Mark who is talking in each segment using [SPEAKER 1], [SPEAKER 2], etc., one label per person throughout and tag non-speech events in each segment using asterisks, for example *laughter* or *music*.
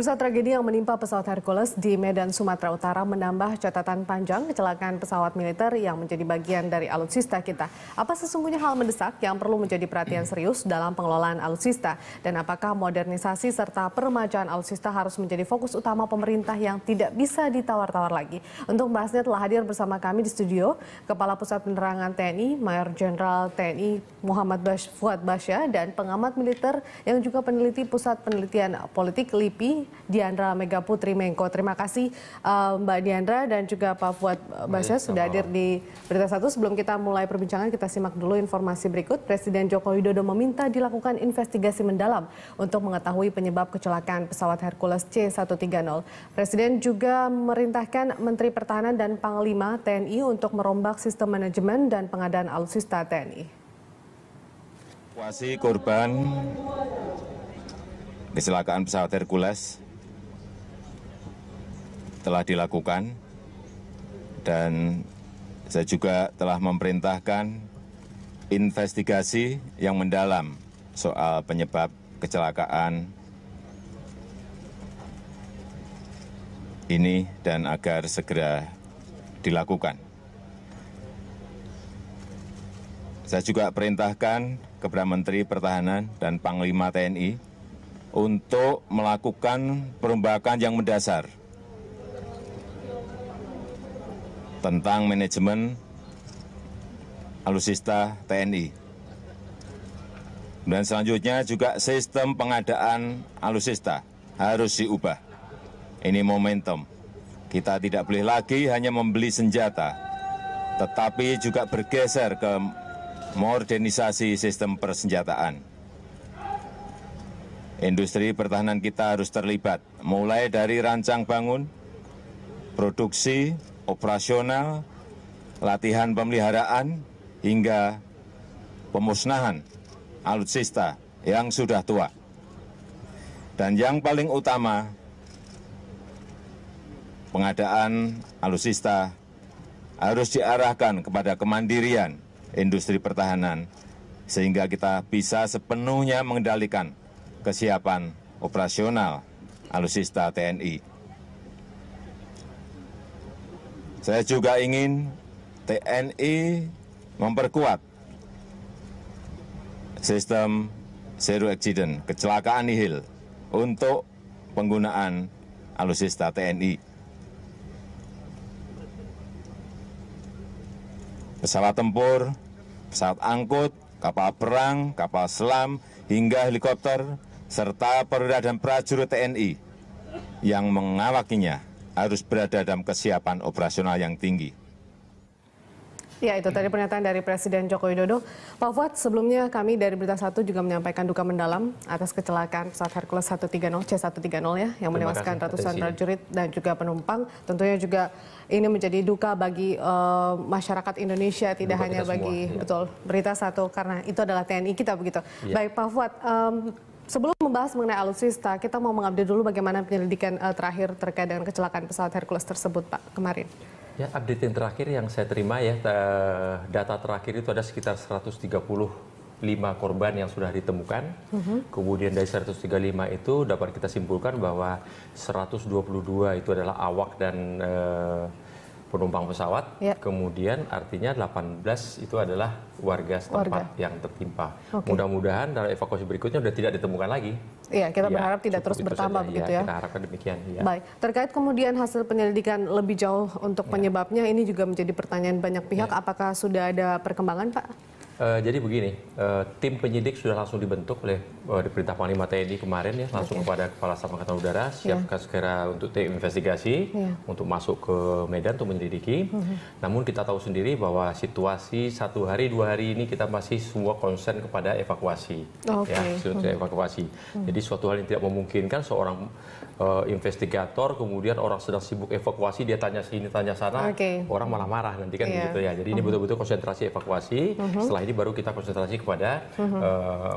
[SPEAKER 1] Pemirsa tragedi yang menimpa pesawat Hercules di Medan, Sumatera Utara menambah catatan panjang kecelakaan pesawat militer yang menjadi bagian dari alutsista kita. Apa sesungguhnya hal mendesak yang perlu menjadi perhatian serius dalam pengelolaan alutsista? Dan apakah modernisasi serta permajaan alutsista harus menjadi fokus utama pemerintah yang tidak bisa ditawar-tawar lagi? Untuk membahasnya telah hadir bersama kami di studio Kepala Pusat Penerangan TNI, Mayor Jenderal TNI Muhammad Bash, Fuad Basya dan pengamat militer yang juga peneliti Pusat Penelitian Politik LIPI Diandra Mega Putri Mengko. Terima kasih eh, Mbak Diandra dan juga Pak Fuad eh, Basya sudah hadir di Berita Satu. Sebelum kita mulai perbincangan, kita simak dulu informasi berikut. Presiden Joko Widodo meminta dilakukan investigasi mendalam untuk mengetahui penyebab kecelakaan pesawat Hercules C-130. Presiden juga merintahkan Menteri Pertahanan dan Panglima TNI untuk merombak sistem manajemen dan pengadaan alutsista TNI
[SPEAKER 2] evakuasi korban Kecelakaan pesawat Hercules telah dilakukan dan saya juga telah memerintahkan investigasi yang mendalam soal penyebab kecelakaan ini dan agar segera dilakukan. Saya juga perintahkan kepada Menteri Pertahanan dan Panglima TNI untuk melakukan perombakan yang mendasar tentang manajemen alusista TNI. Dan selanjutnya juga sistem pengadaan alusista harus diubah. Ini momentum. Kita tidak boleh lagi hanya membeli senjata, tetapi juga bergeser ke modernisasi sistem persenjataan. Industri pertahanan kita harus terlibat, mulai dari rancang bangun, produksi, operasional, latihan pemeliharaan, hingga pemusnahan alutsista yang sudah tua. Dan yang paling utama, pengadaan alutsista harus diarahkan kepada kemandirian industri pertahanan sehingga kita bisa sepenuhnya mengendalikan kesiapan operasional alutsista TNI. Saya juga ingin TNI memperkuat sistem zero accident, kecelakaan nihil untuk penggunaan alutsista TNI. Pesawat tempur, pesawat angkut, kapal perang, kapal selam, hingga helikopter serta perwira dan prajurit TNI yang mengawakinya harus berada dalam kesiapan operasional yang tinggi.
[SPEAKER 1] Ya itu tadi pernyataan dari Presiden Joko Widodo. Pak Fuad, sebelumnya kami dari Berita Satu juga menyampaikan duka mendalam atas kecelakaan pesawat Hercules 130 C130 ya yang menewaskan ratusan prajurit dan juga penumpang. Tentunya juga ini menjadi duka bagi uh, masyarakat Indonesia tidak duka hanya bagi semua. Ya. betul Berita Satu karena itu adalah TNI kita begitu. Ya. Baik Pak Fuad, um, Sebelum membahas mengenai alutsista, kita mau mengupdate dulu bagaimana penyelidikan uh, terakhir terkait dengan kecelakaan pesawat Hercules tersebut, Pak, kemarin.
[SPEAKER 3] Ya, update yang terakhir yang saya terima ya, eh, data terakhir itu ada sekitar 135 korban yang sudah ditemukan. Mm -hmm. Kemudian dari 135 itu dapat kita simpulkan bahwa 122 itu adalah awak dan uh, penumpang pesawat, ya. kemudian artinya 18 itu adalah warga setempat warga. yang tertimpa. Okay. Mudah-mudahan dalam evakuasi berikutnya sudah tidak ditemukan lagi.
[SPEAKER 1] Iya, kita ya, berharap tidak terus bertambah saja, ya, begitu ya. Kita harapkan
[SPEAKER 3] demikian. Ya.
[SPEAKER 1] Baik, terkait kemudian hasil penyelidikan lebih jauh untuk ya. penyebabnya, ini juga menjadi pertanyaan banyak pihak. Ya. Apakah sudah ada perkembangan, Pak?
[SPEAKER 3] Eh, jadi begini, uh, tim penyidik sudah langsung dibentuk oleh uh, eh, perintah Panglima TNI kemarin ya, langsung okay. kepada Kepala Staf Angkatan Udara, ya. siapkan yeah. segera untuk tim investigasi, yeah. untuk masuk ke Medan untuk menyelidiki. Mm -hmm. Namun kita tahu sendiri bahwa situasi satu hari dua hari ini kita masih semua konsen kepada evakuasi, okay. ya, mm -hmm. evakuasi. Mm -hmm. Jadi suatu hal yang tidak memungkinkan seorang uh, investigator kemudian orang sedang sibuk evakuasi dia tanya sini tanya sana, okay. orang malah marah nanti kan yeah. Iya. gitu ya. Jadi mm -hmm. ini mhm. betul-betul konsentrasi evakuasi. Mm -hmm. Setelah jadi baru kita konsentrasi kepada mm uh,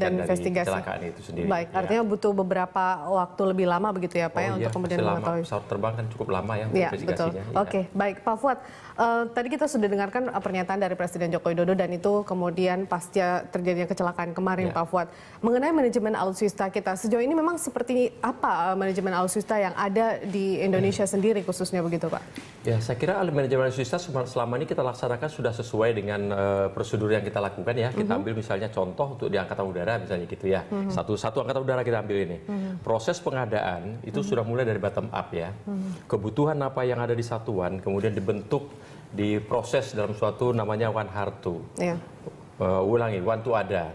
[SPEAKER 1] dan investigasi kecelakaan itu sendiri. Baik, gitu ya. artinya butuh beberapa waktu lebih lama begitu ya Pak ya, oh, ya untuk iya, kemudian lama. mengetahui.
[SPEAKER 3] Pesawat terbang kan cukup lama ya, ya Betul. Ya. Oke, okay.
[SPEAKER 1] baik Pak Fuad. Uh, tadi kita sudah dengarkan eh, pernyataan dari Presiden Joko Widodo dan itu kemudian pasca terjadinya kecelakaan kemarin ya. Pak Fuad. Mengenai manajemen alutsista kita sejauh ini memang seperti apa manajemen alutsista yang ada di Indonesia hmm. sendiri khususnya begitu Pak?
[SPEAKER 3] Ya, saya kira manajemen alutsista selama ini kita laksanakan sudah sesuai dengan uh, prosedur yang kita lakukan ya. Kita mhm. ambil misalnya contoh untuk di angkatan udara misalnya gitu ya. Mhm. Satu satu angkatan udara kita ambil ini. Mhm. Proses pengadaan itu sudah mulai dari bottom up ya. Kebutuhan apa yang ada di satuan kemudian dibentuk diproses dalam suatu namanya one hartu. Yeah. Iya. Uh, ulangi, one to ada.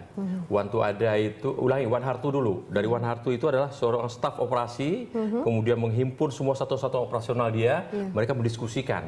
[SPEAKER 3] One to ada itu, ulangi, one heart to dulu. Dari one heart to itu adalah seorang staf operasi, kemudian menghimpun semua satu-satu operasional dia, iya. mereka mendiskusikan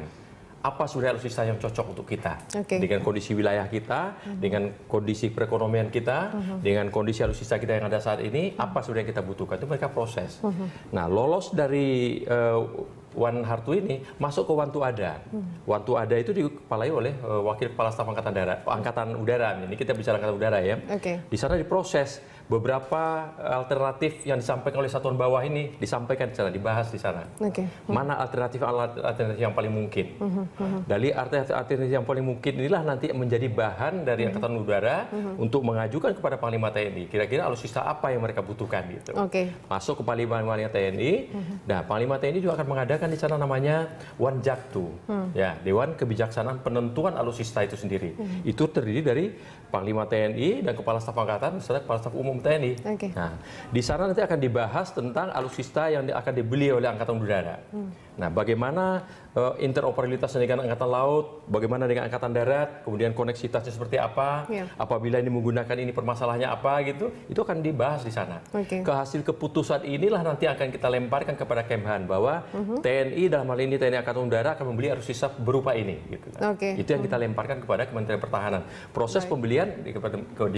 [SPEAKER 3] apa sebenarnya alutsista yang cocok untuk kita okay. dengan kondisi wilayah kita, mm-hmm. dengan kondisi perekonomian kita, mm-hmm. dengan kondisi alutsista kita yang ada saat ini, mm-hmm. apa sebenarnya kita butuhkan itu mereka proses. Mm-hmm. Nah, lolos dari uh, eh, One Hartu ini masuk ke One Two Ada. One mhm. Two Ada itu dikepalai oleh uh, Wakil Kepala Staf Angkatan Darat, Angkatan Udara. Ini kita bicara Angkatan Udara ya. Okay. Di sana diproses beberapa eh, alternatif yang disampaikan oleh satuan bawah ini disampaikan di sana, dibahas di sana. Okay. Mana alternatif alternatif yang paling mungkin? Hmm. -hmm. Dari alternatif alternatif yang paling mungkin inilah nanti menjadi bahan dari -hmm. Angkatan Udara -hmm. untuk mengajukan kepada Panglima TNI. Kira-kira alutsista apa yang mereka butuhkan gitu. Okay. Masuk ke Panglima, TNI. -hmm. Nah, Panglima TNI juga akan mengadakan di sana namanya Wanjaktu, hmm. ya Dewan Kebijaksanaan Penentuan Alutsista itu sendiri. Hmm. Itu terdiri dari Panglima TNI dan Kepala Staf Angkatan, misalnya Kepala Staf Umum TNI. Okay. Nah, di sana nanti akan dibahas tentang alutsista yang akan dibeli oleh Angkatan Udara. Hmm. Nah, bagaimana uh, interoperabilitas dengan Angkatan Laut, bagaimana dengan Angkatan Darat, kemudian koneksitasnya seperti apa, yeah. apabila ini menggunakan ini permasalahannya apa gitu, itu akan dibahas di sana. Okay. Ke keputusan inilah nanti akan kita lemparkan kepada Kemhan bahwa uh mhm. -huh. TNI dalam hal ini TNI Angkatan Udara akan membeli alutsista berupa ini. Gitu. Okay. Itu yang kita mhm. lemparkan kepada Kementerian Pertahanan. Proses Baik. pembelian di,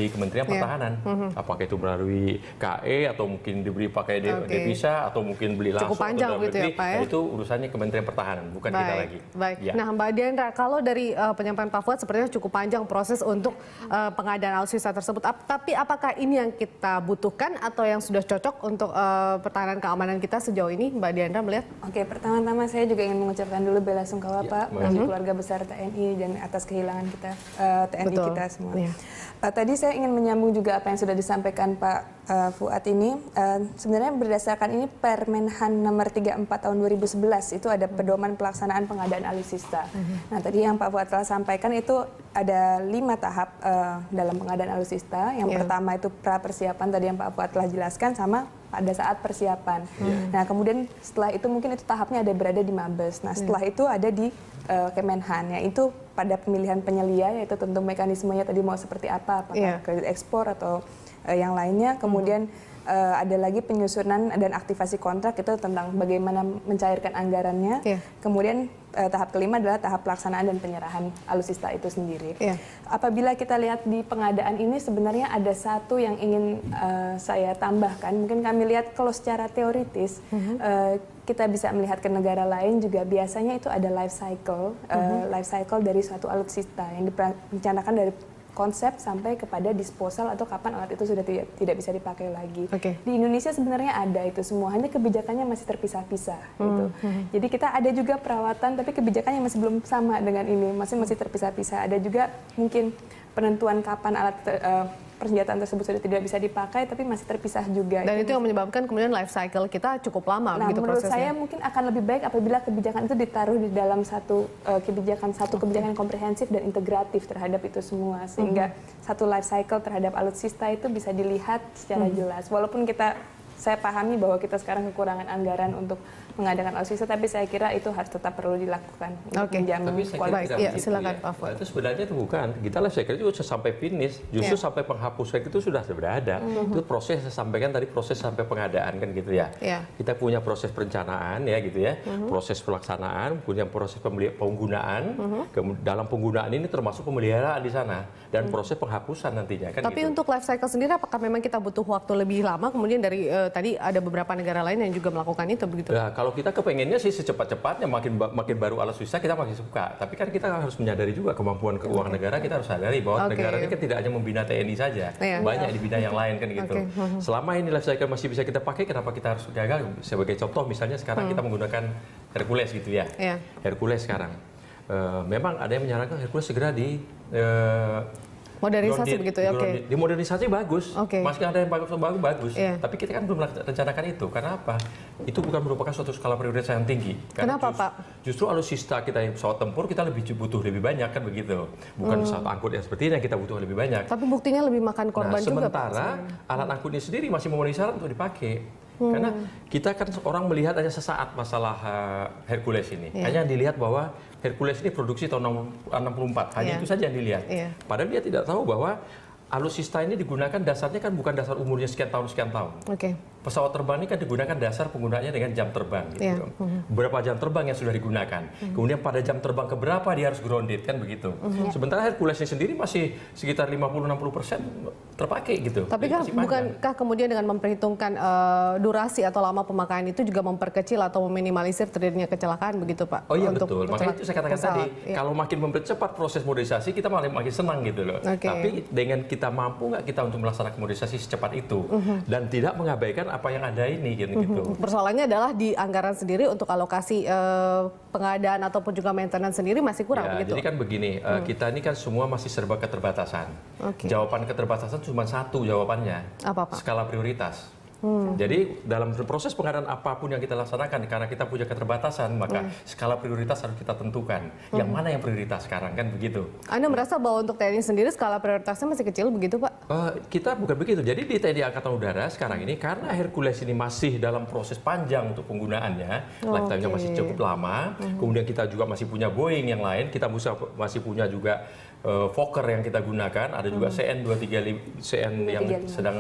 [SPEAKER 3] di Kementerian yeah. Pertahanan, uh mhm. -huh. apakah itu itu melalui KE atau mungkin diberi pakai okay. devisa atau mungkin beli langsung cukup panjang gitu ya Pak ya itu urusannya Kementerian Pertahanan bukan baik, kita lagi baik ya. nah
[SPEAKER 1] Mbak Diandra kalau dari uh, penyampaian Pak Fuad sepertinya cukup panjang proses untuk uh, pengadaan alutsista tersebut Ap tapi apakah ini yang kita butuhkan atau yang sudah cocok untuk uh, pertahanan keamanan kita sejauh ini Mbak Diandra melihat oke pertama-tama saya juga ingin mengucapkan dulu bela sungkawa ya, Pak bagi keluarga besar TNI
[SPEAKER 4] dan atas kehilangan kita uh, TNI Betul. kita semua ya. uh, tadi saya ingin menyambung juga apa yang sudah disampaikan disampaikan Pak uh, Fuad ini uh, sebenarnya berdasarkan ini Permenhan nomor 34 tahun 2011 itu ada hmm. pedoman pelaksanaan pengadaan alisista. Hmm. Nah, tadi yang Pak Fuad telah sampaikan itu ada lima tahap uh, dalam pengadaan alutsista. Yang yeah. pertama itu pra persiapan tadi yang Pak Fuad telah jelaskan sama pada saat persiapan. Yeah. Nah, kemudian setelah itu mungkin itu tahapnya ada berada di Mabes. Nah, iya. setelah yeah. itu ada di uh, Kemenhan itu pada pemilihan penyelia yaitu tentu mekanismenya tadi mau seperti apa, apakah yeah. kredit ekspor atau uh, yang lainnya. Kemudian uh, ada lagi penyusunan dan aktivasi kontrak itu tentang bagaimana mencairkan anggarannya. Yeah. Kemudian uh, tahap kelima adalah tahap pelaksanaan dan penyerahan alusista itu sendiri. Yeah. Apabila kita lihat di pengadaan ini sebenarnya ada satu yang ingin uh, saya tambahkan. Mungkin kami lihat kalau secara teoritis mm -hmm. uh, kita bisa melihat ke negara lain juga biasanya itu ada life cycle, uh-huh. uh, life cycle dari suatu alutsista yang direncanakan dari konsep sampai kepada disposal atau kapan alat itu sudah tidak bisa dipakai lagi. Okay. Di Indonesia sebenarnya ada itu semua, hanya kebijakannya masih terpisah-pisah hmm. gitu. Hmm, hmm. Jadi kita ada juga perawatan tapi kebijakannya masih belum sama dengan ini, masih masih terpisah-pisah. Ada juga mungkin penentuan kapan alat uh, persenjataan tersebut sudah tidak
[SPEAKER 1] bisa dipakai tapi masih terpisah juga. Dan itu yang menyebabkan kemudian life cycle kita cukup lama nah, gitu menurut saya
[SPEAKER 4] mungkin akan lebih baik apabila kebijakan itu ditaruh di dalam satu uh, kebijakan satu okay. kebijakan komprehensif dan integratif terhadap itu semua sehingga -hmm. satu life cycle terhadap alutsista itu bisa dilihat secara -hmm. jelas. Walaupun kita saya pahami bahwa kita sekarang kekurangan anggaran untuk mengadakan alutsista tapi saya kira itu harus tetap perlu dilakukan Oke.
[SPEAKER 1] okay. menjamin tapi
[SPEAKER 4] saya kualitas. Kira ya, silakan
[SPEAKER 3] ya. Pak. Itu sebenarnya itu bukan. Kita lah saya kira itu sampai finish, justru yeah. sampai penghapusan itu sudah ada Mm-hmm. Itu proses saya sampaikan tadi proses sampai pengadaan kan gitu ya. Yeah. Kita punya proses perencanaan ya gitu ya, mm-hmm. proses pelaksanaan, punya proses penggunaan. Mm-hmm. dalam penggunaan ini termasuk pemeliharaan di sana dan mhm. proses penghapusan nantinya kan. Tapi gitu.
[SPEAKER 1] untuk life cycle sendiri apakah memang kita butuh waktu lebih lama kemudian dari uh, tadi ada beberapa negara lain yang juga melakukan itu begitu? Nah,
[SPEAKER 3] kalau kita kepengennya sih secepat-cepatnya makin makin baru alat susah kita makin suka. Tapi kan kita harus menyadari juga kemampuan iya, keuangan okay. negara kita harus sadari bahwa okay. negara ini kan tidak hanya membina TNI saja, yeah. banyak yeah. di bidang yang lain kan gitu. Okay. Selama ini life cycle masih bisa kita pakai, kenapa kita harus gagal? Sebagai contoh misalnya sekarang hmm. kita menggunakan Hercules gitu ya, yeah. Hercules sekarang. Uh, memang ada yang menyarankan Hercules segera di uh,
[SPEAKER 1] Modernisasi begitu ya, oke. Okay.
[SPEAKER 3] Di modernisasi bagus, okay. masih ada yang bagus, bagus, bagus. Yeah. Tapi kita kan belum rencanakan itu. Karena apa? Itu bukan merupakan suatu skala prioritas yang tinggi. Karena Kenapa just, Pak? Justru alutsista kita yang pesawat tempur kita lebih butuh lebih banyak kan begitu. Bukan hmm. pesawat angkut yang seperti ini yang kita butuh lebih banyak. Tapi
[SPEAKER 1] buktinya lebih makan korban nah, juga. Sementara Pak,
[SPEAKER 3] alat angkutnya sendiri masih memenuhi syarat untuk dipakai. Hmm. Karena kita kan orang melihat hanya sesaat masalah uh, Hercules ini. Yeah. Hanya dilihat bahwa Hercules ini produksi tahun 64. Hanya yeah. itu saja yang dilihat. Yeah. Padahal dia tidak tahu bahwa alusista ini digunakan dasarnya kan bukan dasar umurnya sekian tahun sekian tahun. Oke. Okay. Pesawat terbang ini kan digunakan dasar penggunaannya dengan jam terbang gitu. Yeah. Mm -hmm. Berapa jam terbang yang sudah digunakan. Mm -hmm. Kemudian pada jam terbang keberapa dia harus grounded kan begitu. Mm -hmm. Sementara sendiri masih sekitar 50-60% terpakai gitu. Tapi kan bukankah
[SPEAKER 1] kemudian dengan memperhitungkan uh, durasi atau lama pemakaian itu juga memperkecil atau meminimalisir terjadinya kecelakaan begitu Pak? Oh iya Untuk betul. Makanya itu saya katakan pesawat. tadi
[SPEAKER 3] yeah. kalau makin mempercepat proses modernisasi kita malah makin senang gitu loh. Okay. Tapi dengan kita kita mampu nggak kita untuk melaksanakan modernisasi secepat itu mm -hmm. dan tidak mengabaikan apa yang ada ini gitu. Mm -hmm.
[SPEAKER 1] Persoalannya adalah di anggaran sendiri untuk alokasi eh, pengadaan ataupun juga maintenance sendiri masih kurang ya, begitu. Jadi
[SPEAKER 3] kan begini, mm. kita ini kan semua masih serba keterbatasan. Okay. Jawaban keterbatasan cuma satu jawabannya. Apa, apa? Skala prioritas. Hmm. Jadi dalam proses pengadaan apapun yang kita laksanakan karena kita punya keterbatasan maka hmm. skala prioritas harus kita tentukan. Hmm. Yang mana yang prioritas sekarang kan begitu.
[SPEAKER 1] Anda merasa bahwa untuk TNI sendiri skala prioritasnya masih kecil begitu Pak?
[SPEAKER 3] Uh, kita bukan begitu. Jadi di TNI Angkatan Udara sekarang ini karena Hercules ini masih dalam proses panjang untuk penggunaannya, oh, lifetime masih cukup lama. Hmm. Kemudian kita juga masih punya Boeing yang lain, kita masih punya juga uh, Fokker yang kita gunakan, ada juga hmm. CN 235 CN 235. yang sedang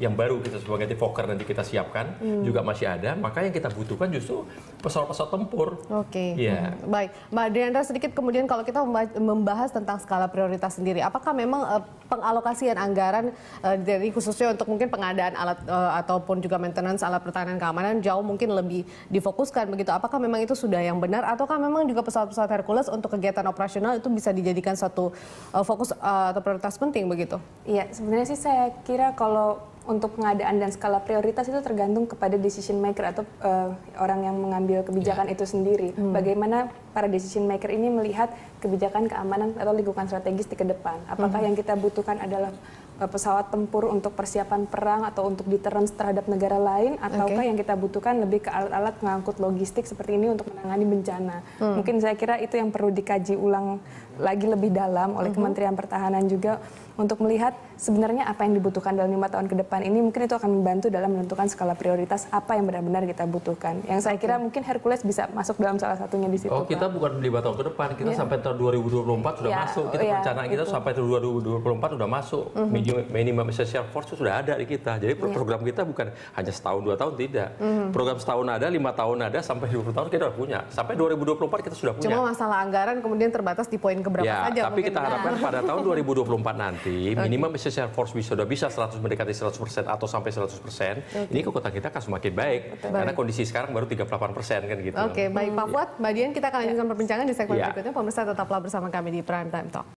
[SPEAKER 3] yang baru kita sebagai Fokker nanti kita siapkan hmm. juga masih ada. Maka yang kita butuhkan justru pesawat-pesawat tempur.
[SPEAKER 1] Oke. Okay. Iya. Yeah. Hmm. Baik, Mbak Deandra sedikit kemudian kalau kita membahas tentang skala prioritas sendiri, apakah memang uh, pengalokasian anggaran uh, dari khususnya untuk mungkin pengadaan alat uh, ataupun juga maintenance alat pertahanan keamanan jauh mungkin lebih difokuskan begitu. Apakah memang itu sudah yang benar ataukah memang juga pesawat-pesawat Hercules untuk kegiatan operasional itu bisa dijadikan satu uh, fokus uh, atau prioritas penting begitu?
[SPEAKER 4] Iya, sebenarnya sih saya kira kalau untuk pengadaan dan skala prioritas itu tergantung kepada decision maker atau uh, orang yang mengambil kebijakan yeah. itu sendiri. Hmm. Bagaimana para decision maker ini melihat kebijakan keamanan atau lingkungan strategis di ke depan? Apakah hmm. yang kita butuhkan adalah Eh, pesawat tempur untuk persiapan perang atau untuk deterrence terhadap negara lain ataukah okay. yang kita butuhkan lebih ke alat-alat mengangkut logistik seperti ini untuk menangani bencana. Hmm. Mungkin saya kira itu yang perlu dikaji ulang lagi lebih dalam oleh hmm. Kementerian Pertahanan juga untuk melihat sebenarnya apa yang dibutuhkan dalam lima tahun ke depan ini mungkin itu akan membantu dalam menentukan skala prioritas apa yang benar-benar kita butuhkan. Yang saya kira mungkin Hercules bisa masuk dalam salah satunya di situ. Oh, kita
[SPEAKER 3] Pak. bukan lima tahun ke depan, kita yeah. sampai tahun 2024 sudah yeah. masuk. Kita yeah, iya, rencana kita itu. sampai tahun 2024 sudah masuk. Mm -hmm. Minimum, essential force sudah ada di kita. Jadi yeah. program kita bukan hanya setahun dua tahun tidak. Mm -hmm. Program setahun ada, lima tahun ada, sampai 20 tahun kita sudah punya. Sampai 2024 kita sudah punya. Cuma
[SPEAKER 1] masalah anggaran kemudian terbatas di poin keberapa ya, saja. Tapi kita ya. harapkan pada
[SPEAKER 3] tahun 2024 *laughs* nanti berarti okay. minimum essential force bisa sudah bisa 100 mendekati 100% atau sampai 100%, okay. ini kekuatan kita akan semakin baik. okay. Karena baik. kondisi sekarang baru 38% kan
[SPEAKER 2] gitu. Oke, okay, baik Pak iya. Fuad,
[SPEAKER 1] Mbak Dian kita akan lanjutkan yeah. perbincangan di segmen yeah. berikutnya. Pemirsa tetaplah bersama kami di Prime Time Talk.